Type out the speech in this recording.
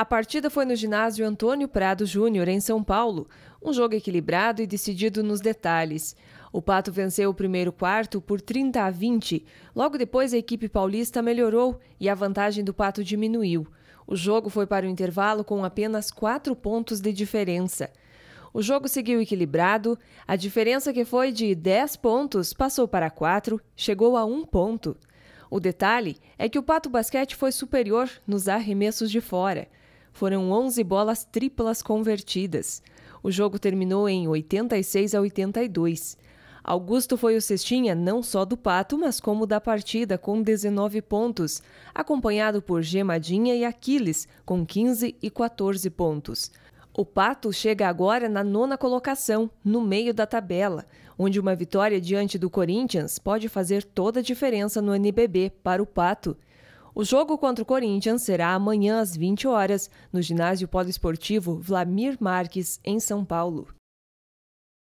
A partida foi no ginásio Antônio Prado Júnior, em São Paulo. Um jogo equilibrado e decidido nos detalhes. O Pato venceu o primeiro quarto por 30 a 20. Logo depois, a equipe paulista melhorou e a vantagem do Pato diminuiu. O jogo foi para o intervalo com apenas quatro pontos de diferença. O jogo seguiu equilibrado, a diferença que foi de 10 pontos passou para 4, chegou a 1 ponto. O detalhe é que o Pato Basquete foi superior nos arremessos de fora. Foram 11 bolas triplas convertidas. O jogo terminou em 86 a 82. Augusto foi o cestinha não só do Pato, mas como da partida, com 19 pontos, acompanhado por Gemadinha e Aquiles, com 15 e 14 pontos. O Pato chega agora na nona colocação, no meio da tabela, onde uma vitória diante do Corinthians pode fazer toda a diferença no NBB para o Pato. O jogo contra o Corinthians será amanhã às 20 horas, no ginásio poliesportivo Vlamir Marques, em São Paulo.